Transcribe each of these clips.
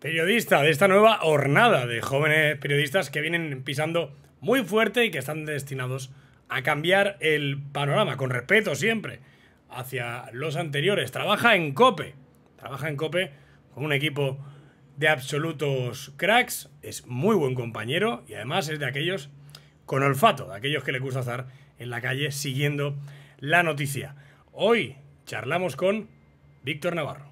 periodista de esta nueva hornada de jóvenes periodistas que vienen pisando muy fuerte y que están destinados a cambiar el panorama, con respeto siempre, hacia los anteriores. Trabaja en Cope, trabaja en Cope con un equipo de absolutos cracks, es muy buen compañero y además es de aquellos con olfato, de aquellos que le gusta estar en la calle siguiendo la noticia. Hoy charlamos con Víctor Navarro.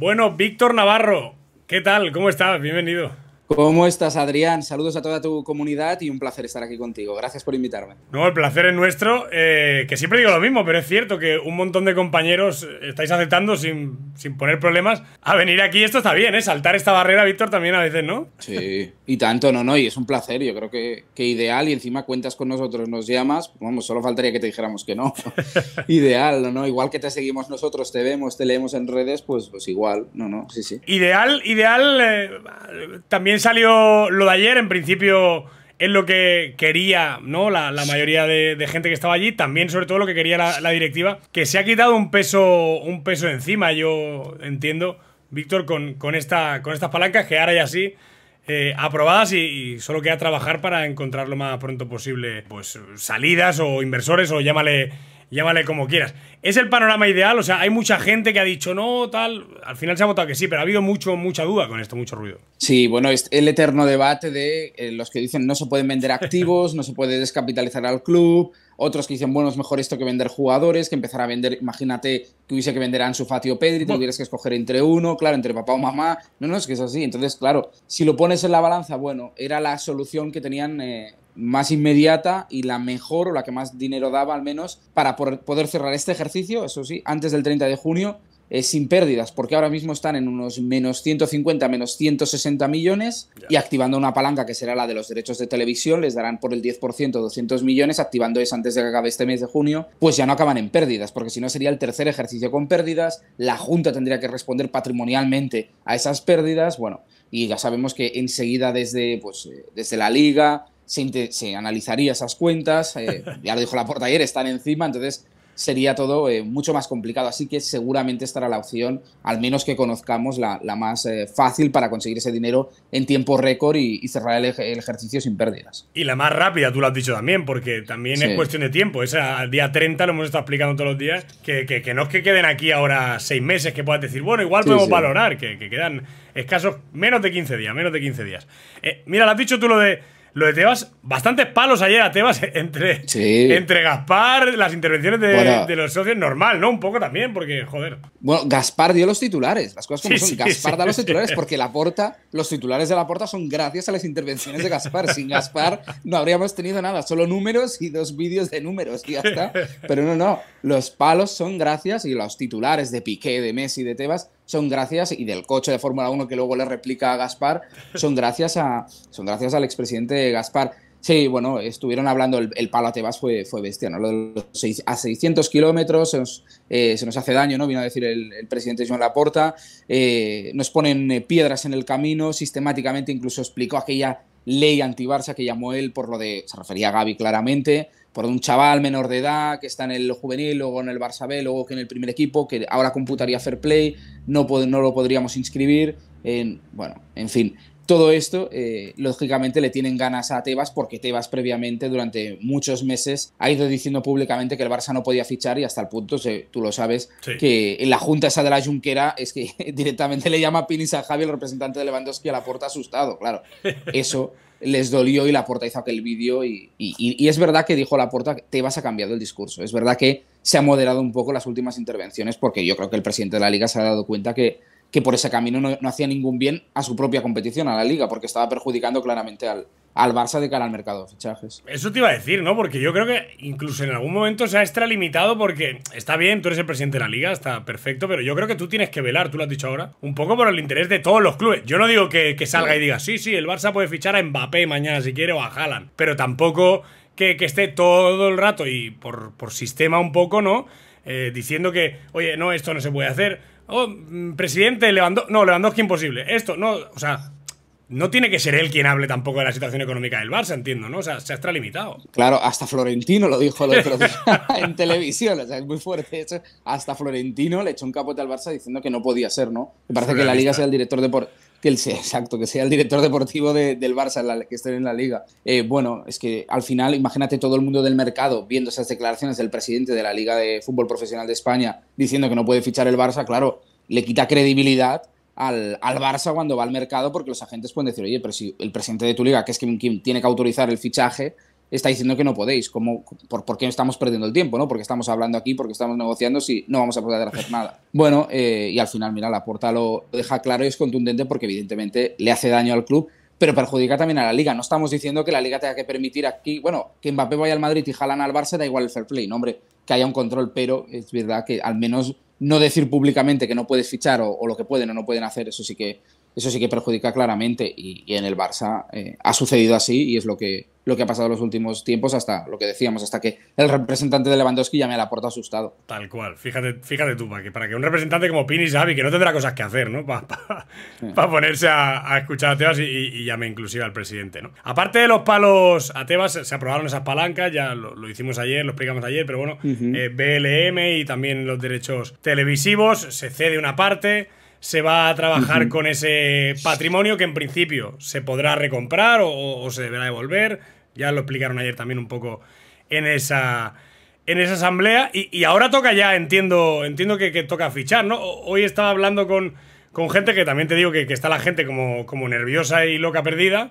Bueno, Víctor Navarro, ¿qué tal? ¿Cómo estás? Bienvenido. ¿Cómo estás, Adrián? Saludos a toda tu comunidad y un placer estar aquí contigo. Gracias por invitarme. No, el placer es nuestro, eh, que siempre digo lo mismo, pero es cierto que un montón de compañeros estáis aceptando sin, poner problemas a venir aquí. Esto está bien, ¿eh? Saltar esta barrera, Víctor, también a veces, ¿no? Sí, y tanto, no, no, y es un placer, yo creo que, ideal y encima cuentas con nosotros, nos llamas, vamos, solo faltaría que te dijéramos que no. ideal, ¿no? Igual que te seguimos nosotros, te vemos, te leemos en redes, pues, pues igual, no, no, sí, sí. Ideal, ideal, eh, también salió lo de ayer, en principio es lo que quería ¿no? la, mayoría de, gente que estaba allí, también sobre todo lo que quería la, directiva, que se ha quitado un peso, un peso encima, yo entiendo, Víctor, con, con, esta, con estas palancas que ahora ya sí eh, aprobadas y, y, solo queda trabajar para encontrar lo más pronto posible pues salidas o inversores o llámale llámale como quieras. ¿Es el panorama ideal? O sea, hay mucha gente que ha dicho no, tal. Al final se ha votado que sí, pero ha habido mucho, mucha duda con esto, mucho ruido. Sí, bueno, es el eterno debate de eh, los que dicen no se pueden vender activos, no se puede descapitalizar al club. Otros que dicen, bueno, es mejor esto que vender jugadores, que empezar a vender, imagínate que hubiese que vender a Ansu o Pedri, tuvieras que escoger entre uno, claro, entre papá o mamá. No, no, es que es así. Entonces, claro, si lo pones en la balanza, bueno, era la solución que tenían eh, más inmediata y la mejor o la que más dinero daba al menos para poder cerrar este ejercicio, eso sí, antes del 30 de junio, sin pérdidas, porque ahora mismo están en unos menos 150, menos 160 millones y activando una palanca que será la de los derechos de televisión, les darán por el 10% 200 millones, activando eso antes de que acabe este mes de junio, pues ya no acaban en pérdidas, porque si no sería el tercer ejercicio con pérdidas, la Junta tendría que responder patrimonialmente a esas pérdidas, bueno, y ya sabemos que enseguida desde, pues, eh, desde la Liga, se, analizaría esas cuentas, eh, ya lo dijo la porta ayer, están encima, entonces sería todo eh, mucho más complicado, así que seguramente estará la opción, al menos que conozcamos, la, más eh, fácil para conseguir ese dinero en tiempo récord y, cerrar el, ejercicio sin pérdidas. Y la más rápida, tú lo has dicho también, porque también es cuestión de tiempo, es al día 30, lo hemos estado explicando todos los días, que, no es que queden aquí ahora seis meses, que puedas decir, bueno, igual podemos valorar, que, quedan escasos menos de 15 días, menos de 15 días. mira, lo has dicho tú lo de lo de Tebas, bastantes palos ayer a Tebas entre, entre Gaspar, las intervenciones de, los socios, normal, ¿no? Un poco también, porque, joder. Bueno, Gaspar dio los titulares, las cosas como son. Gaspar da los titulares porque la porta, los titulares de la porta son gracias a las intervenciones de Gaspar. Sin Gaspar no habríamos tenido nada, solo números y dos vídeos de números y ya está. Pero no, no, los palos son gracias y los titulares de Piqué, de Messi, de Tebas son gracias, y del coche de Fórmula 1 que luego le replica a Gaspar, son gracias, a, son gracias al expresidente Gaspar. Sí, bueno, estuvieron hablando, el, palo a fue, fue bestia, ¿no? a 600 kilómetros eh, se, nos, hace daño, ¿no? Vino a decir el, presidente Joan Laporta, eh, nos ponen eh, piedras en el camino, sistemáticamente incluso explicó aquella ley anti que llamó él por lo de, se refería a Gaby claramente, por un chaval menor de edad que está en el juvenil, luego en el Barça B, luego que en el primer equipo, que ahora computaría Fair Play, no, no lo podríamos inscribir, en, bueno, en fin. Todo esto, eh, lógicamente, le tienen ganas a Tebas porque Tebas previamente, durante muchos meses, ha ido diciendo públicamente que el Barça no podía fichar y hasta el punto, tú lo sabes, que en la junta esa de la Junquera es que directamente le llama Pinis a Javi, el representante de Lewandowski, a la puerta asustado, claro. Eso les dolió y la porta hizo aquel vídeo y, es verdad que dijo la porta te vas a cambiar el discurso. Es verdad que se ha moderado un poco las últimas intervenciones porque yo creo que el presidente de la liga se ha dado cuenta que que por ese camino no, hacía ningún bien a su propia competición, a la liga, porque estaba perjudicando claramente al, al Barça de cara al mercado de fichajes. Eso te iba a decir, ¿no? Porque yo creo que incluso en algún momento se ha extralimitado porque está bien, tú eres el presidente de la liga, está perfecto, pero yo creo que tú tienes que velar, tú lo has dicho ahora, un poco por el interés de todos los clubes. Yo no digo que, salga y diga, sí, sí, el Barça puede fichar a Mbappé mañana si quiere o a Haaland, pero tampoco que, esté todo el rato y por, por sistema un poco, ¿no? Eh, diciendo que, oye, no, esto no se puede hacer Oh, mm, presidente Lewandowski, no, Lewandowski imposible. Esto, no, o sea, no tiene que ser él quien hable tampoco de la situación económica del Barça, entiendo, ¿no? O sea, se ha extralimitado. Claro, hasta Florentino lo dijo en televisión, o sea, es muy fuerte eso. Hasta Florentino le echó un capote al Barça diciendo que no podía ser, ¿no? Me parece que la liga sea el director de por que sea, exacto, que sea el director deportivo del Barça, que esté en la liga. Eh, bueno, es que al final, imagínate todo el mundo del mercado viendo esas declaraciones del presidente de la Liga de Fútbol Profesional de España diciendo que no puede fichar el Barça, claro, le quita credibilidad al, Barça cuando va al mercado, porque los agentes pueden decir, oye, pero si el presidente de tu liga, que es quien tiene que autorizar el fichaje, está diciendo que no podéis. como por, por, qué estamos perdiendo el tiempo? ¿no? Porque estamos hablando aquí, porque estamos negociando si no vamos a poder hacer nada. Bueno, eh, y al final, mira, la puerta lo deja claro y es contundente porque evidentemente le hace daño al club, pero perjudica también a la liga. No estamos diciendo que la liga tenga que permitir aquí, bueno, que Mbappé vaya al Madrid y jalan al Barça, da igual el fair play, no, hombre, que haya un control, pero es verdad que al menos no decir públicamente que no puedes fichar o lo que pueden o no pueden hacer, eso sí que eso sí que perjudica claramente y, en el Barça eh, ha sucedido así y es lo que, lo que ha pasado en los últimos tiempos hasta lo que decíamos, hasta que el representante de Lewandowski ya me la aportado asustado. Tal cual, fíjate, fíjate tú, para que, para que un representante como Pini Xavi, que no tendrá cosas que hacer, ¿no? Para ponerse a, escuchar a Tebas y, y, inclusive al presidente, ¿no? Aparte de los palos a Tebas, se aprobaron esas palancas, ya lo, hicimos ayer, lo explicamos ayer, pero bueno, eh, BLM y también los derechos televisivos, se cede una parte se va a trabajar con ese patrimonio que en principio se podrá recomprar o, se deberá devolver. Ya lo explicaron ayer también un poco en esa, en esa asamblea. Y, ahora toca ya, entiendo, entiendo que, toca fichar, ¿no? Hoy estaba hablando con, con gente que también te digo que, está la gente como nerviosa y loca perdida.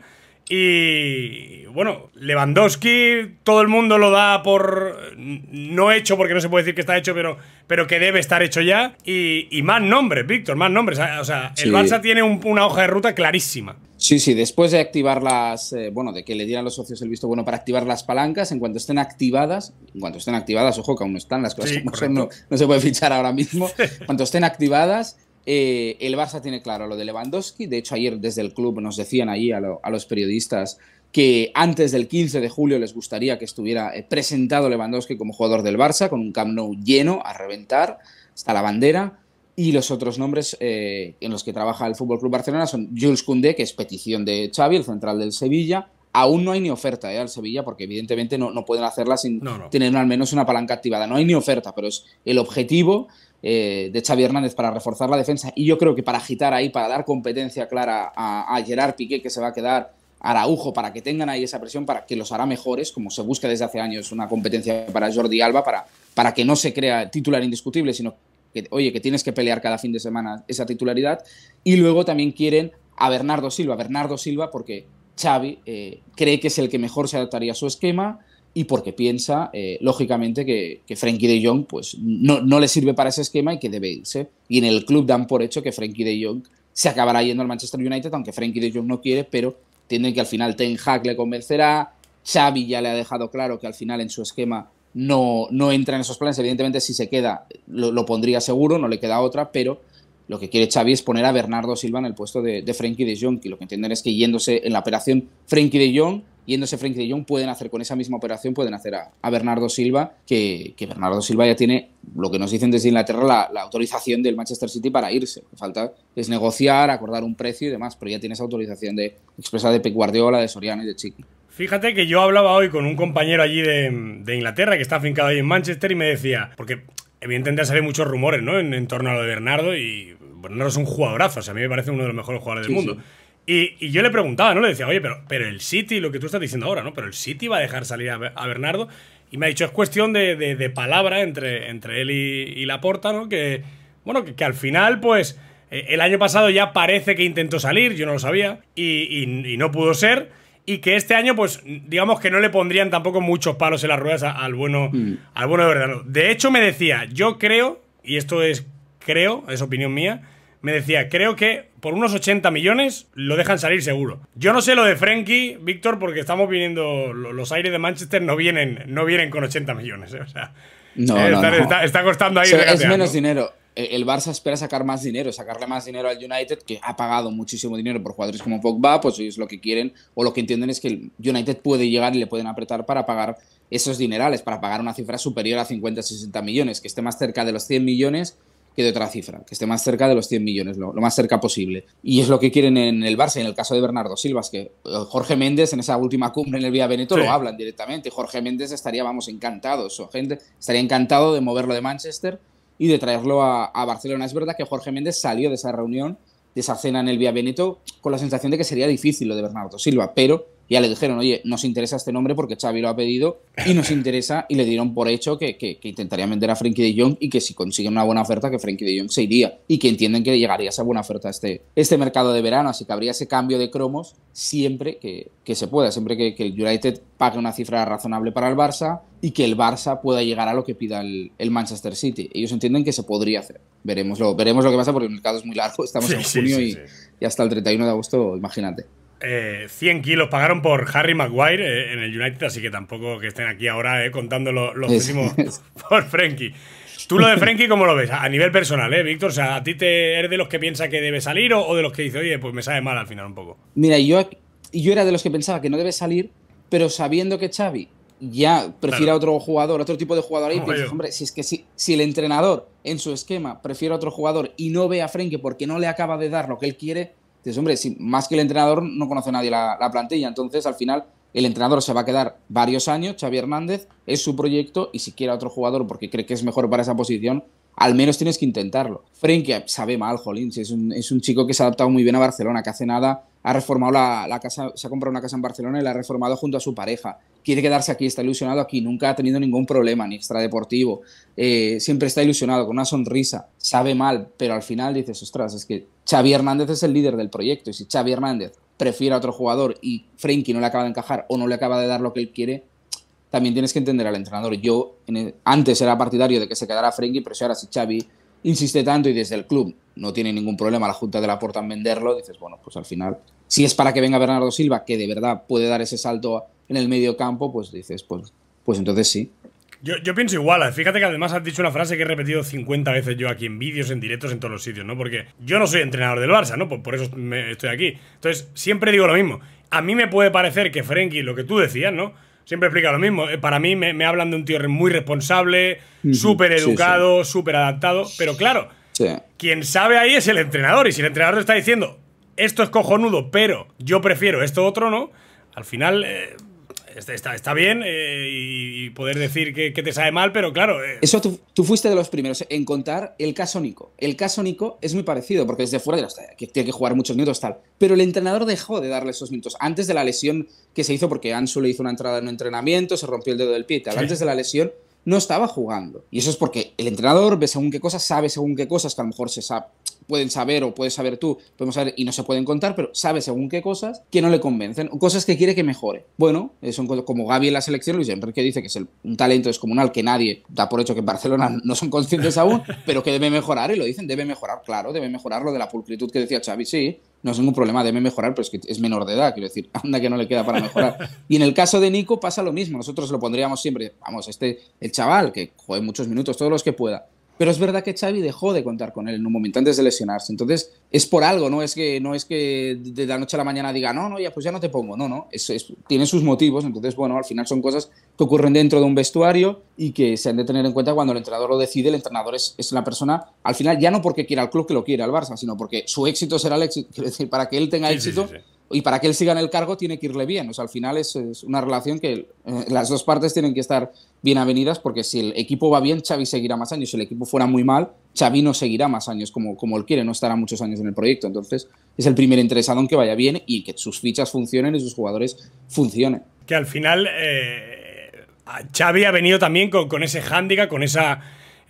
Y bueno, Lewandowski, todo el mundo lo da por no hecho, porque no se puede decir que está hecho, pero, pero que debe estar hecho ya. Y, más nombres, Víctor, más nombres. O sea, el Barça tiene una hoja de ruta clarísima. Sí, sí, después de activar las, eh, bueno, de que le dieran los socios el visto bueno para activar las palancas, en cuanto estén activadas, en cuanto estén activadas, ojo que aún no están las cosas, no, no, se puede fichar ahora mismo, en cuanto estén activadas, eh, el Barça tiene claro lo de Lewandowski. De hecho, ayer desde el club nos decían ahí a, los periodistas que antes del 15 de julio les gustaría que estuviera eh, presentado Lewandowski como jugador del Barça, con un Camp Nou lleno a reventar, hasta la bandera. Y los otros nombres eh, en los que trabaja el Fútbol Club Barcelona son Jules Koundé, que es petición de Xavi, el central del Sevilla. Aún no hay ni oferta eh, al Sevilla, porque evidentemente no, no pueden hacerla sin tener al menos una palanca activada. No hay ni oferta, pero es el objetivo. Eh, de Xavi Hernández para reforzar la defensa y yo creo que para agitar ahí, para dar competencia clara a, Gerard Piqué, que se va a quedar Araujo, para que tengan ahí esa presión, para que los hará mejores, como se busca desde hace años una competencia para Jordi Alba, para, que no se crea titular indiscutible, sino que, oye, que tienes que pelear cada fin de semana esa titularidad. Y luego también quieren a Bernardo Silva, Bernardo Silva porque Xavi eh, cree que es el que mejor se adaptaría a su esquema, y porque piensa, eh, lógicamente, que, que, Frankie de Jong pues, no, le sirve para ese esquema y que debe irse. Y en el club dan por hecho que Frankie de Jong se acabará yendo al Manchester United, aunque Frankie de Jong no quiere, pero tienen que al final Ten Hag le convencerá, Xavi ya le ha dejado claro que al final en su esquema no, no entra en esos planes. Evidentemente, si se queda, lo pondría seguro, no le queda otra, pero lo que quiere Xavi es poner a Bernardo Silva en el puesto de, de Frenkie de Jong, que lo que entienden es que yéndose en la operación Frenkie de Jong, yéndose Frenkie de Jong, pueden hacer con esa misma operación, pueden hacer a, a Bernardo Silva, que, Bernardo Silva ya tiene, lo que nos dicen desde Inglaterra, la, autorización del Manchester City para irse. falta es negociar, acordar un precio y demás, pero ya tiene esa autorización de, expresada de Pep Guardiola, de Soriano y de Chiqui. Fíjate que yo hablaba hoy con un compañero allí de, Inglaterra que está afincado ahí en Manchester y me decía, porque evidentemente salen muchos rumores ¿no? en torno a lo de Bernardo y Bernardo es un jugadorazo, o sea, a mí me parece uno de los mejores jugadores del mundo. Y, yo le preguntaba, ¿no? Le decía, oye, pero, pero el City, lo que tú estás diciendo ahora, ¿no? Pero el City va a dejar salir a, Bernardo. Y me ha dicho, es cuestión de, palabra entre, entre él y, la Laporta, ¿no? Que, bueno, que, al final, pues, eh, el año pasado ya parece que intentó salir, yo no lo sabía, y, no pudo ser. Y que este año, pues, digamos que no le pondrían tampoco muchos palos en las ruedas al bueno, mm. al bueno de Bernardo, De hecho, me decía, yo creo, y esto es creo, es opinión mía, me decía, creo que por unos 80 millones lo dejan salir seguro. Yo no sé lo de Frenkie, Víctor, porque estamos viniendo, los aires de Manchester no vienen, no vienen con 80 millones, ¿eh? o sea, no, eh, está, costando ahí. es menos dinero. E, el Barça espera sacar más dinero, sacarle más dinero al United, que ha pagado muchísimo dinero por jugadores como Pogba, pues ellos lo que quieren o lo que entienden es que el United puede llegar y le pueden apretar para pagar esos dinerales, para pagar una cifra superior a 50-60 millones, que esté más cerca de los 100 millones que de otra cifra, que esté más cerca de los 100 millones, lo, más cerca posible. Y es lo que quieren en el Barça, en el caso de Bernardo Silvas, que eh, Jorge Méndez en esa última cumbre en el Vía Veneto lo hablan directamente. Jorge Méndez estaría, vamos, encantado, gente estaría encantado de moverlo de Manchester y de traerlo a, Barcelona. Es verdad que Jorge Méndez salió de esa reunión, de esa cena en el Vía Veneto, con la sensación de que sería difícil lo de Bernardo Silva, pero ya le dijeron, oye, nos interesa este nombre porque Xavi lo ha pedido y nos interesa y le dieron por hecho que, intentaría vender a Frenkie de Jong y que si consigue una buena oferta que Frenkie de Jong se iría y que entienden que llegaría esa buena oferta a este, este mercado de verano, así que habría ese cambio de cromos siempre que, se pueda, siempre que, el United pague una cifra razonable para el Barça y que el Barça pueda llegar a lo que pida el, Manchester City. Ellos entienden que se podría hacer. Veremos lo, veremos lo que pasa porque el mercado es muy largo, estamos en junio y, y hasta el 31 de agosto, imagínate. 100 eh, kilos pagaron por Harry Maguire eh, en el United, así que tampoco que estén aquí ahora eh, contando los, por Frenkie. ¿Tú lo de Frenkie cómo lo ves? A nivel personal, ¿eh, Víctor? O sea, ¿a ti eres de los que piensa que debe salir o, de los que dice, oye, pues me sabe mal al final un poco? Mira, yo, yo era de los que pensaba que no debe salir, pero sabiendo que Xavi ya prefiere a otro jugador, otro tipo de jugador ahí, hombre, si es que si, si el entrenador en su esquema prefiere a otro jugador y no ve a Frenkie porque no le acaba de dar lo que él quiere, dices, hombre, más que el entrenador no conoce nadie la, plantilla, entonces al final el entrenador se va a quedar varios años, Xavi Hernández, es su proyecto y si quiere otro jugador porque cree que es mejor para esa posición, al menos tienes que intentarlo. Frenkie sabe mal, Jolín, es un, chico que se ha adaptado muy bien a Barcelona, que hace nada ha reformado la, casa, se ha comprado una casa en Barcelona y la ha reformado junto a su pareja. Quiere quedarse aquí, está ilusionado aquí, nunca ha tenido ningún problema, ni extradeportivo. Eh, siempre está ilusionado, con una sonrisa. Sabe mal, pero al final dices, ostras, es que Xavi Hernández es el líder del proyecto y si Xavi Hernández prefiere a otro jugador y Frenkie no le acaba de encajar o no le acaba de dar lo que él quiere, también tienes que entender al entrenador. Yo en antes era partidario de que se quedara Frenkie, pero si ahora si Xavi insiste tanto y desde el club no tiene ningún problema la Junta de la puerta en venderlo, dices, bueno, pues al final, si es para que venga Bernardo Silva, que de verdad puede dar ese salto en el medio campo, pues dices, pues, pues entonces sí. Yo, pienso igual, ¿eh? fíjate que además has dicho una frase que he repetido 50 veces yo aquí en vídeos, en directos, en todos los sitios, ¿no? Porque yo no soy entrenador del Barça, ¿no? Por, por eso estoy aquí. Entonces, siempre digo lo mismo. A mí me puede parecer que Frenkie, lo que tú decías, ¿no? Siempre explica lo mismo. Eh, para mí me, hablan de un tío muy responsable, súper educado, súper adaptado, pero claro, quien sabe ahí es el entrenador. Y si el entrenador te está diciendo, esto es cojonudo, pero yo prefiero esto otro, ¿no? Al final... Eh, Está, bien eh, y poder decir que, te sabe mal, pero claro. Eh. Eso tú, fuiste de los primeros en contar el caso Nico. El caso Nico es muy parecido, porque desde fuera de los, que tiene que jugar muchos minutos, tal. Pero el entrenador dejó de darle esos minutos. Antes de la lesión que se hizo, porque Ansu le hizo una entrada en un entrenamiento, se rompió el dedo del pie, tal. Antes de la lesión no estaba jugando. Y eso es porque el entrenador ve según qué cosas, sabe según qué cosas que a lo mejor se sabe pueden saber o puedes saber tú, podemos saber y no se pueden contar, pero sabe según qué cosas que no le convencen, cosas que quiere que mejore. Bueno, eh, son como Gaby en la selección, Luis Enrique dice que es un talento descomunal que nadie da por hecho que en Barcelona no son conscientes aún, pero que debe mejorar y lo dicen, debe mejorar, claro, debe mejorar lo de la pulcritud que decía Xavi, sí, no es ningún problema, debe mejorar, pero es que es menor de edad, quiero decir, anda que no le queda para mejorar. Y en el caso de Nico pasa lo mismo, nosotros lo pondríamos siempre, vamos, este, el chaval que juegue muchos minutos, todos los que pueda, pero es verdad que Xavi dejó de contar con él en un momento antes de lesionarse. Entonces, es por algo, no es que, no es que de la noche a la mañana diga, no, no, ya pues ya no te pongo. No, no, tiene sus motivos. Entonces, bueno, al final son cosas que ocurren dentro de un vestuario y que se han de tener en cuenta cuando el entrenador lo decide. El entrenador es, la persona, al final, ya no porque quiera al club que lo quiera al Barça, sino porque su éxito será el éxito. Quiero decir, para que él tenga éxito y para que él siga en el cargo tiene que irle bien. O sea, al final es, una relación que eh, las dos partes tienen que estar bien avenidas porque si el equipo va bien, Xavi seguirá más años. Si el equipo fuera muy mal, Xavi no seguirá más años como, como él quiere, no estará muchos años en el proyecto. Entonces, es el primer interesado en que vaya bien y que sus fichas funcionen y sus jugadores funcionen. Que al final eh, Xavi ha venido también con, ese hándicap, con esa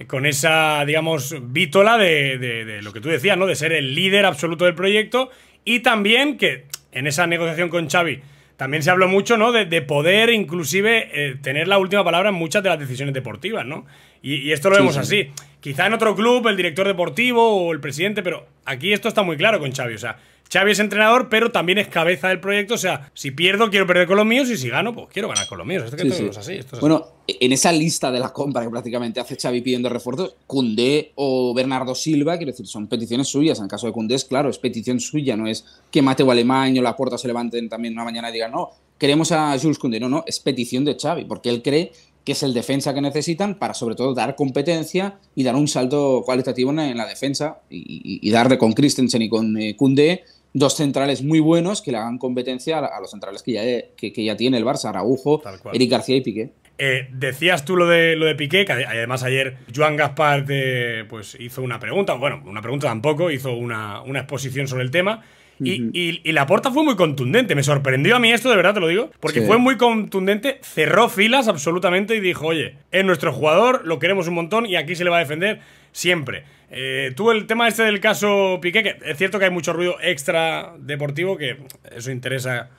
con esa, digamos, vítola de, de, de, lo que tú decías, ¿no? De ser el líder absoluto del proyecto y también que en esa negociación con Xavi también se habló mucho, ¿no? De, poder inclusive eh, tener la última palabra en muchas de las decisiones deportivas, ¿no? Y, esto lo vemos así. Quizá en otro club el director deportivo o el presidente, pero aquí esto está muy claro con Xavi. O sea, Xavi es entrenador, pero también es cabeza del proyecto. O sea, si pierdo, quiero perder con los míos y si gano, pues quiero ganar con los míos. Esto así, bueno, en esa lista de la compra que prácticamente hace Xavi pidiendo refuerzos, Kunde o Bernardo Silva, quiero decir, son peticiones suyas. En el caso de Kunde, es claro, es petición suya, no es que Mateo Alemaño la puerta se levanten también una mañana y digan, no, queremos a Jules Kunde. No, no, es petición de Xavi, porque él cree que es el defensa que necesitan para sobre todo dar competencia y dar un salto cualitativo en la defensa y, darle con Christensen y con eh, Kunde dos centrales muy buenos que le hagan competencia a los centrales que ya, eh, que, ya tiene el Barça, Araujo, Eric García y Piqué. Eh, decías tú lo de, lo de Piqué, que además ayer Joan Gaspar eh, pues, hizo una pregunta, bueno, una pregunta tampoco, hizo una, exposición sobre el tema. Y, la porta fue muy contundente. Me sorprendió a mí esto, de verdad te lo digo. Porque fue muy contundente, cerró filas absolutamente y dijo: Oye, es nuestro jugador, lo queremos un montón y aquí se le va a defender siempre. Eh, tú el tema este del caso Piqué, que es cierto que hay mucho ruido extra deportivo, que eso interesa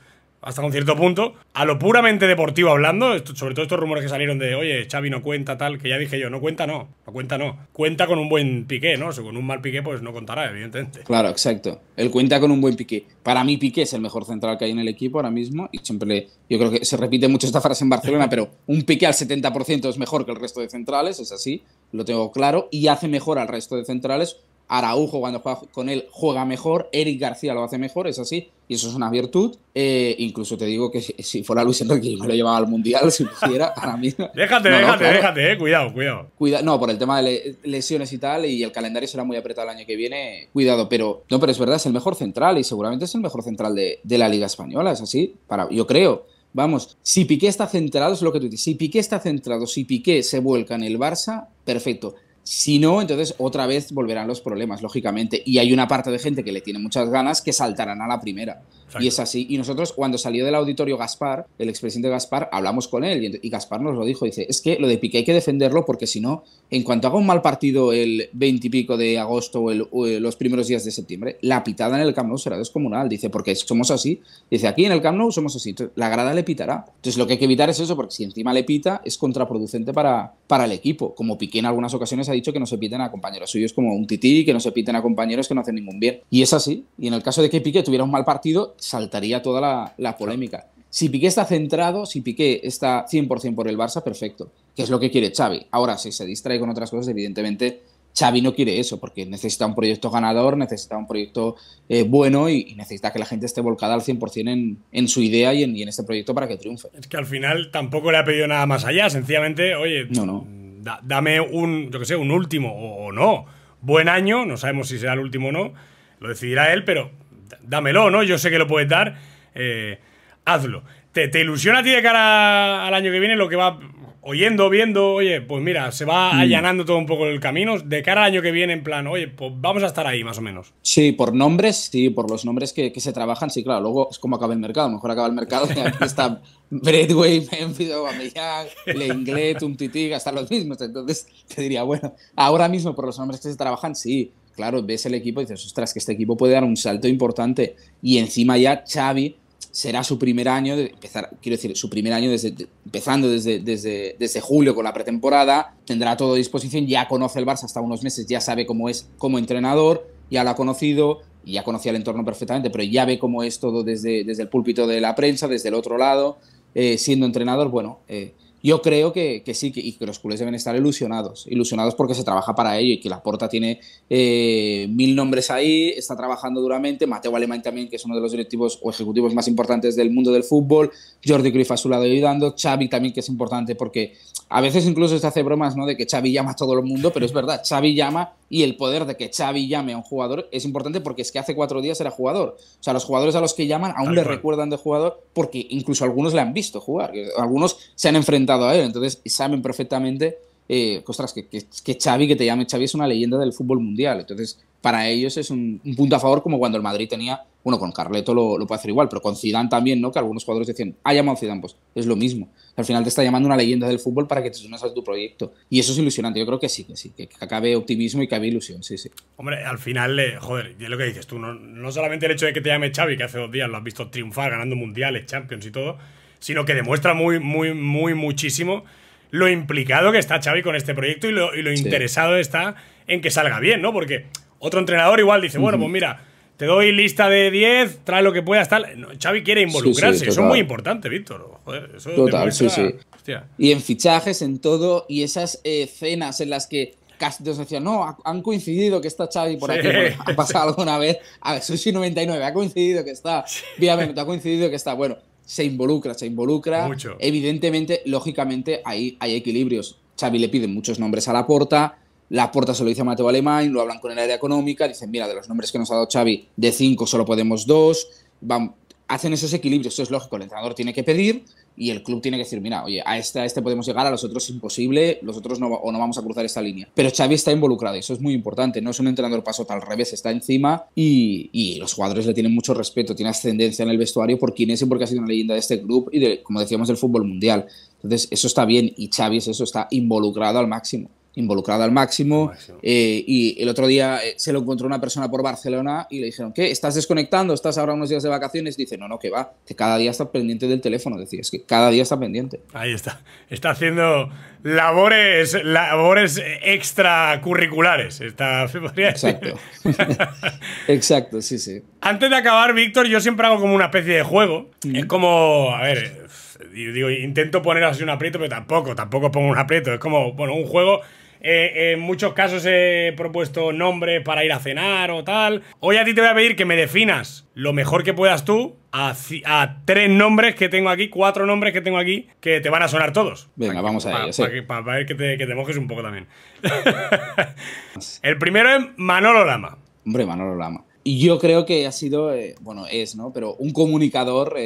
hasta un cierto punto. A lo puramente deportivo hablando, sobre todo estos rumores que salieron de, oye, Xavi no cuenta tal, que ya dije yo, no cuenta no, no cuenta no. Cuenta con un buen piqué, ¿no? O sea, con un mal piqué pues no contará, evidentemente. Claro, exacto. Él cuenta con un buen piqué. Para mí piqué es el mejor central que hay en el equipo ahora mismo y siempre le, yo creo que se repite mucho esta frase en Barcelona, pero un piqué al 70% es mejor que el resto de centrales, es así, lo tengo claro, y hace mejor al resto de centrales Araujo cuando juega con él juega mejor, Eric García lo hace mejor, es así, y eso es una virtud. Eh, incluso te digo que si, fuera Luis Enrique me lo llevaba al Mundial, si pudiera, ahora Déjate, déjate, déjate, eh, cuidado, cuidado. no, por el tema de lesiones y tal, y el calendario será muy apretado el año que viene, cuidado, pero no, pero es verdad, es el mejor central y seguramente es el mejor central de, la Liga Española, es así, para, yo creo. Vamos, si Piqué está centrado, es lo que tú dices, si Piqué está centrado, si Piqué se vuelca en el Barça, perfecto. Si no, entonces otra vez volverán los problemas, lógicamente. Y hay una parte de gente que le tiene muchas ganas que saltarán a la primera. Y es así. Y nosotros, cuando salió del auditorio Gaspar, el expresidente Gaspar, hablamos con él y, Gaspar nos lo dijo. Dice, es que lo de Piqué hay que defenderlo porque si no, en cuanto haga un mal partido el 20 y pico de agosto o, los primeros días de septiembre, la pitada en el Camp Nou será descomunal. Dice, porque somos así. Dice, aquí en el Camp Nou somos así. Entonces, la grada le pitará. Entonces, lo que hay que evitar es eso, porque si encima le pita, es contraproducente para, para el equipo. Como Piqué en algunas ocasiones ha dicho que no se piten a compañeros suyos como un tití, que no se piten a compañeros que no hacen ningún bien. Y es así. Y en el caso de que Piqué tuviera un mal partido, saltaría toda la, polémica. Si Piqué está centrado, si Piqué está 100% por el Barça, perfecto, que es lo que quiere Xavi. Ahora, si se distrae con otras cosas, evidentemente Xavi no quiere eso, porque necesita un proyecto ganador, necesita un proyecto eh, bueno y, necesita que la gente esté volcada al 100% en, en su idea y en, este proyecto para que triunfe. Es que al final tampoco le ha pedido nada más allá, sencillamente, oye, no, no. dame un, que sé, un último o, o no, buen año, no sabemos si será el último o no, lo decidirá él, pero dámelo, ¿no? Yo sé que lo puedes dar, eh, hazlo. ¿Te, ¿Te, ilusiona a ti de cara al año que viene lo que va oyendo, viendo? Oye, pues mira, se va mm. allanando todo un poco el camino. De cara al año que viene, en plan, oye, pues vamos a estar ahí más o menos. Sí, por nombres, sí, por los nombres que, se trabajan, sí, claro. Luego es como acaba el mercado. mejor acaba el mercado está Breadway, Memphis, Lenglet, Umtiti, hasta los mismos. Entonces te diría, bueno, ahora mismo por los nombres que se trabajan, sí claro, ves el equipo y dices, ostras, que este equipo puede dar un salto importante. Y encima ya Xavi será su primer año, de empezar, quiero decir, su primer año desde, empezando desde, desde, julio con la pretemporada, tendrá todo a disposición, ya conoce el Barça hasta unos meses, ya sabe cómo es como entrenador, ya lo ha conocido, ya conocía el entorno perfectamente, pero ya ve cómo es todo desde, desde el púlpito de la prensa, desde el otro lado, eh, siendo entrenador, bueno... Eh, yo creo que, sí, que, y que los culés deben estar ilusionados, ilusionados porque se trabaja para ello y que la Porta tiene eh, mil nombres ahí, está trabajando duramente, Mateo Alemán también, que es uno de los directivos o ejecutivos más importantes del mundo del fútbol, Jordi Cruyff a su lado ayudando, Xavi también, que es importante porque a veces incluso se hace bromas, ¿no? De que Xavi llama a todo el mundo, pero es verdad, Xavi llama y el poder de que Xavi llame a un jugador es importante porque es que hace cuatro días era jugador. O sea, los jugadores a los que llaman aún le recuerdan de jugador porque incluso algunos le han visto jugar, algunos se han enfrentado a él, entonces saben perfectamente, eh, ostras, que, que, Xavi, que te llame Xavi es una leyenda del fútbol mundial. Entonces, para ellos es un punto a favor como cuando el Madrid tenía bueno, con Carleto lo, puede hacer igual, pero con Zidane también, ¿no? Que algunos jugadores decían, ha ah, llamado Zidane, pues es lo mismo. Al final te está llamando una leyenda del fútbol para que te unas a tu proyecto. Y eso es ilusionante. Yo creo que sí, que sí, que, acabe optimismo y que acabe ilusión, sí, sí. Hombre, al final, eh, joder, y es lo que dices tú, no, solamente el hecho de que te llame Xavi, que hace dos días lo has visto triunfar ganando mundiales, Champions y todo, sino que demuestra muy, muy, muy muchísimo lo implicado que está Xavi con este proyecto y lo, interesado está en que salga bien, ¿no? Porque otro entrenador igual dice, bueno, pues mira, te doy lista de 10, trae lo que puedas. Tal. quiere involucrarse. eso es muy importante, Víctor. total, sí, sí. Y en fichajes, en todo, y esas escenas en las que casi todos decían, no, han coincidido que está Xavi por aquí, ha pasado alguna vez. A ver, Sushi 99, ha coincidido que está. Vía ha coincidido que está. Bueno, se involucra, se involucra. Evidentemente, lógicamente, ahí hay equilibrios. Xavi le pide muchos nombres a la porta. La puerta se lo dice a Mateo Alemán, lo hablan con el área económica, dicen, mira, de los nombres que nos ha dado Xavi, de cinco solo podemos dos. hacen esos equilibrios, eso es lógico, el entrenador tiene que pedir y el club tiene que decir, mira, oye, a este, este podemos llegar, a los otros es imposible, los otros no, o no vamos a cruzar esta línea. Pero Xavi está involucrado eso es muy importante, no es un entrenador paso al revés, está encima y, los jugadores le tienen mucho respeto, tiene ascendencia en el vestuario por quién es y porque ha sido una leyenda de este club y, de, como decíamos, del fútbol mundial. Entonces, eso está bien y Xavi es eso, está involucrado al máximo involucrada al máximo. Eh, y el otro día eh, se lo encontró una persona por Barcelona y le dijeron, ¿qué? ¿Estás desconectando? ¿Estás ahora unos días de vacaciones? Dice, no, no, que va, que cada día está pendiente del teléfono, decía, es que cada día está pendiente. Ahí está, está haciendo labores, labores extracurriculares, está, Exacto, exacto, sí, sí. Antes de acabar, Víctor, yo siempre hago como una especie de juego. Es como, a ver, digo, intento poner así un aprieto, pero tampoco, tampoco pongo un aprieto. Es como, bueno, un juego. Eh, eh, en muchos casos he propuesto nombres para ir a cenar o tal. Hoy a ti te voy a pedir que me definas lo mejor que puedas tú a, tres nombres que tengo aquí, cuatro nombres que tengo aquí, que te van a sonar todos. Venga, vamos a ello. Sí. Para, ver que te, mojes un poco también. El primero es Manolo Lama. Hombre, Manolo Lama. Y yo creo que ha sido, eh, bueno, es, ¿no? Pero un comunicador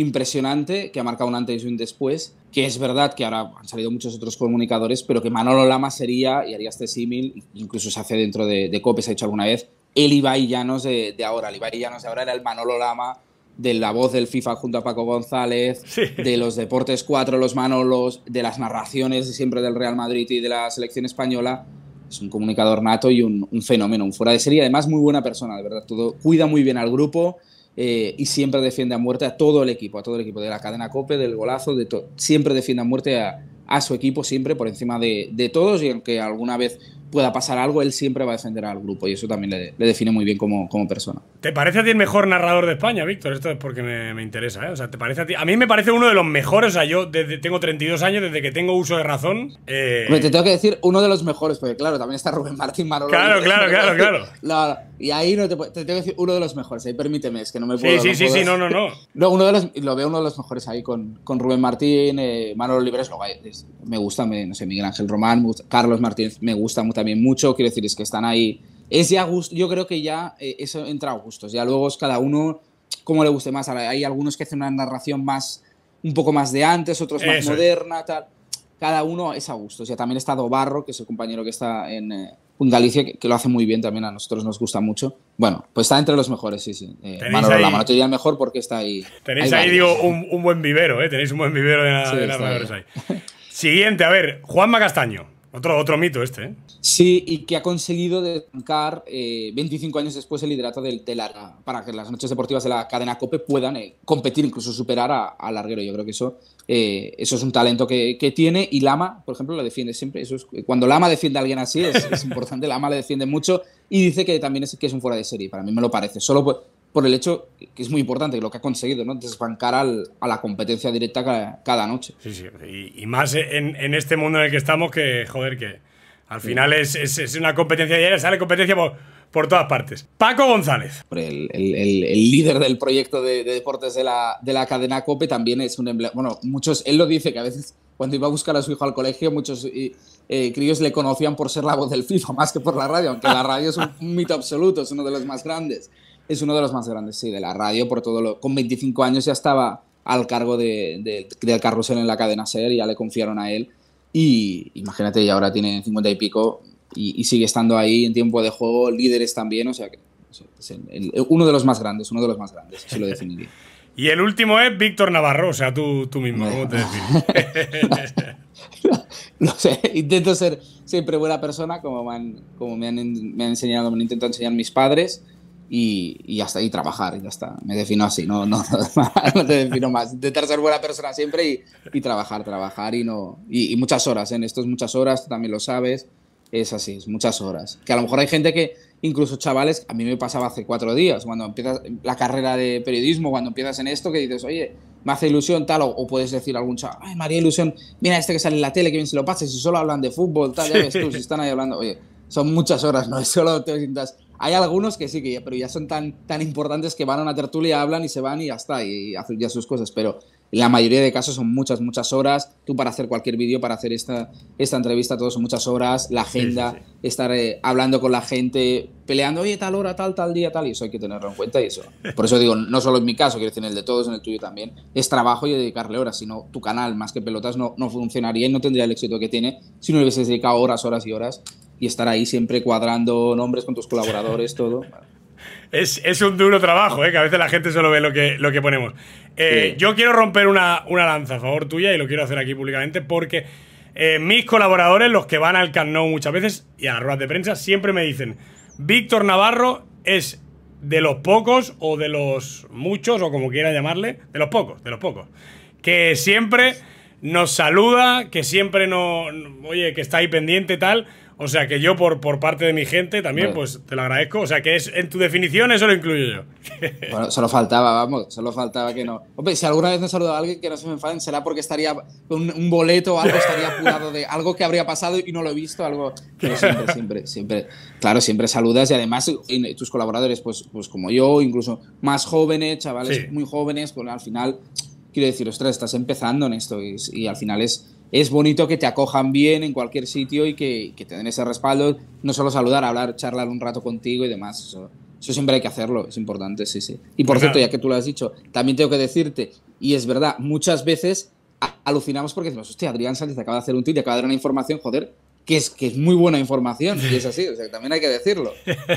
impresionante, que ha marcado un antes y un después, que es verdad que ahora han salido muchos otros comunicadores, pero que Manolo Lama sería, y haría este símil, incluso se hace dentro de, Copes, se ha hecho alguna vez, el Ibai de, de ahora. El Ibai de ahora era el Manolo Lama de la voz del FIFA junto a Paco González, de los Deportes 4, los Manolos, de las narraciones siempre del Real Madrid y de la selección española. Es un comunicador nato y un, fenómeno, un fuera de serie. Además, muy buena persona, de verdad. Todo, cuida muy bien al grupo eh, y siempre defiende a muerte a todo el equipo, a todo el equipo, de la cadena COPE, del golazo, de Siempre defiende a muerte a, a su equipo, siempre por encima de, de, todos y aunque alguna vez pueda pasar algo, él siempre va a defender al grupo y eso también le, define muy bien como, como, persona. ¿Te parece a ti el mejor narrador de España, Víctor? Esto es porque me, me interesa, ¿eh? O sea, ¿te parece a ti? A mí me parece uno de los mejores, o sea, yo desde, tengo 32 años, desde que tengo uso de razón. Eh, te tengo que decir uno de los mejores, porque claro, también está Rubén Martín Manolo. Claro, claro, claro, claro. y ahí no te, tengo que decir uno de los mejores, permíteme, es que no me puedo. Sí, sí, sí, sí, no, no, no. no uno de los, lo veo uno de los mejores ahí con, con Rubén Martín, eh, Manolo Libres, me gusta, me, no sé, Miguel Ángel Román, Carlos Martínez, me gusta mucho también mucho, quiero decir, es que están ahí. Es ya gusto, yo creo que ya eh, eso entra a gustos, ya luego es cada uno como le guste más. Hay algunos que hacen una narración más, un poco más de antes, otros más moderna, tal. Cada uno es a gusto O sea, ya también está Dobarro, que es el compañero que está en... Eh, Galicia que, lo hace muy bien también, a nosotros nos gusta mucho. Bueno, pues está entre los mejores, sí, sí. Eh, Manolo Lama, te diría el mejor porque está ahí. Tenéis ahí, digo, un, buen vivero, ¿eh? Tenéis un buen vivero de, de narradores ahí. Siguiente, a ver, Juanma Castaño. Otro, mito este. ¿eh? Sí, y que ha conseguido desbancar 25 eh, años después el liderato del de para que las noches deportivas de la cadena COPE puedan eh, competir, incluso superar a, Larguero. Yo creo que eso, eso es un talento que, tiene y Lama, por ejemplo, lo defiende siempre. Eso es, cuando Lama defiende a alguien así es, importante, Lama le defiende mucho y dice que también es, que es un fuera de serie. Para mí me lo parece. Solo por el hecho que es muy importante lo que ha conseguido, ¿no? Desbancar a la competencia directa cada, noche. Sí, sí, y, más en, este mundo en el que estamos que, joder, que al final es, es, una competencia y sale competencia por, todas partes. Paco González. El, líder del proyecto de, deportes de la, de la cadena COPE también es un emblema. Bueno, muchos, él lo dice que a veces cuando iba a buscar a su hijo al colegio, muchos eh, críos le conocían por ser la voz del FIFA más que por la radio, aunque la radio es un, un mito absoluto, es uno de los más grandes. Es uno de los más grandes, sí, de la radio, por todo lo... Con 25 años ya estaba al cargo de, del carrusel en la cadena SER, ya le confiaron a él. Y imagínate, y ahora tiene 50 y pico y, sigue estando ahí en tiempo de juego, líderes también, o sea que es uno de los más grandes, uno de los más grandes, se lo definiría. y el último es Víctor Navarro, o sea, tú, tú mismo, no, sé, intento ser siempre buena persona, como me han, como me han, me han enseñado, me han enseñar mis padres y, y hasta ahí trabajar, y ya está. Me defino así, no, no, te defino más. Intentar ser buena persona siempre y, trabajar, trabajar y no. Y, muchas horas, ¿eh? en esto es muchas horas, tú también lo sabes. Es así, es muchas horas. Que a lo mejor hay gente que, incluso chavales, a mí me pasaba hace cuatro días, cuando empiezas la carrera de periodismo, cuando empiezas en esto, que dices, oye, me hace ilusión tal, o, puedes decir a algún chaval, ay, María Ilusión, mira este que sale en la tele, que bien se lo pase, si solo hablan de fútbol, tal, ya ves tú, si están ahí hablando, oye, son muchas horas, no es solo te sientas hay algunos que sí, que ya, pero ya son tan, tan importantes que van a una tertulia, hablan y se van y ya está, y hacen ya sus cosas, pero la mayoría de casos son muchas, muchas horas. Tú para hacer cualquier vídeo, para hacer esta, esta entrevista, todos son muchas horas. La agenda, estar eh, hablando con la gente, peleando, oye, tal hora, tal, tal día, tal. Y eso hay que tenerlo en cuenta y eso. Por eso digo, no solo en mi caso, quiero decir, en el de todos, en el tuyo también, es trabajo y dedicarle horas. sino tu canal, más que pelotas, no, no funcionaría y no tendría el éxito que tiene si no le hubieses dedicado horas, horas y horas y estar ahí siempre cuadrando nombres con tus colaboradores, todo. Es, un duro trabajo, ¿eh? que a veces la gente solo ve lo que, ponemos. Eh, yo quiero romper una, lanza a favor tuya y lo quiero hacer aquí públicamente porque eh, mis colaboradores, los que van al Cannon muchas veces y a las ruedas de prensa, siempre me dicen, Víctor Navarro es de los pocos o de los muchos o como quiera llamarle, de los pocos, de los pocos, que siempre nos saluda, que siempre nos, oye, que está ahí pendiente tal o sea que yo, por, por parte de mi gente, también, pues te lo agradezco. O sea que es en tu definición eso lo incluyo yo. bueno, solo faltaba, vamos, solo faltaba que no. Hombre, si alguna vez me saluda a alguien que no se me enfaden, será porque estaría con un boleto o algo, estaría apurado de algo que habría pasado y no lo he visto, algo. Pero siempre, siempre, siempre. Claro, siempre saludas y además tus colaboradores, pues, pues como yo, incluso más jóvenes, chavales muy jóvenes, pues al final, quiero decir, ostras, estás empezando en esto y al final es es bonito que te acojan bien en cualquier sitio y que, te den ese respaldo, no solo saludar, hablar, charlar un rato contigo y demás. Eso, siempre hay que hacerlo, es importante, sí, sí. Y por cierto, ya que tú lo has dicho, también tengo que decirte, y es verdad, muchas veces alucinamos porque decimos, hostia, Adrián Sánchez acaba de hacer un tweet acaba de dar una información, joder, que es, que es muy buena información, y es así, o sea, también hay que decirlo.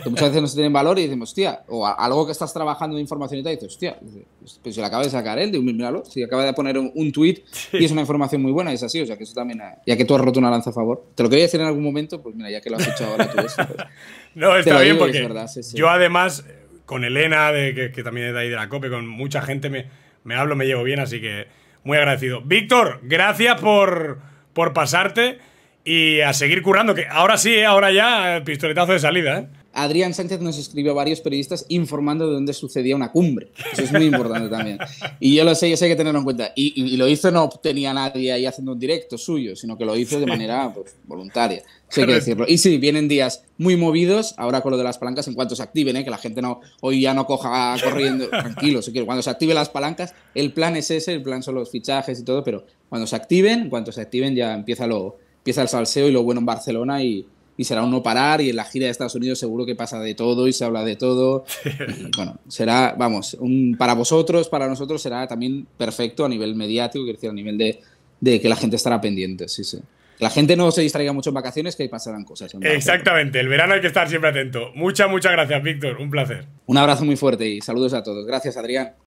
muchas veces no se tienen valor y decimos, hostia, o algo que estás trabajando de información y te dices, hostia, pues se pues la acaba de sacar él, de un míralo, si acaba de poner un, tuit tweet y es una información muy buena, y es así, o sea, que eso también, ya que tú has roto una lanza a favor, te lo quería decir en algún momento, pues mira, ya que lo has hecho ahora tú eso, pues. No, está bien, porque yo además, con Elena, de, que, también es de ahí de la COPE, con mucha gente me, me hablo, me llevo bien, así que muy agradecido. Víctor, gracias por, por pasarte. Y a seguir currando, que ahora sí, eh, ahora ya, eh, pistoletazo de salida, eh. Adrián Sánchez nos escribió a varios periodistas informando de dónde sucedía una cumbre. Eso es muy importante también. Y yo lo sé, yo sé que tenerlo en cuenta. Y, lo hizo, no tenía nadie ahí haciendo un directo suyo, sino que lo hizo de manera pues, voluntaria. sé hay que decirlo. Y sí, vienen días muy movidos, ahora con lo de las palancas, en cuanto se activen, que la gente no hoy ya no coja corriendo, tranquilo, si Cuando se activen las palancas, el plan es ese, el plan son los fichajes y todo, pero cuando se activen, en cuanto se activen ya empieza lo empieza el salseo y lo bueno en Barcelona y, será un no parar y en la gira de Estados Unidos seguro que pasa de todo y se habla de todo. bueno, será, vamos, para vosotros, para nosotros será también perfecto a nivel mediático, quiero decir, a nivel de, de que la gente estará pendiente, sí, sí. la gente no se distraiga mucho en vacaciones, que ahí pasarán cosas. Exactamente, el verano hay que estar siempre atento. Muchas, muchas gracias, Víctor, un placer. Un abrazo muy fuerte y saludos a todos. Gracias, Adrián.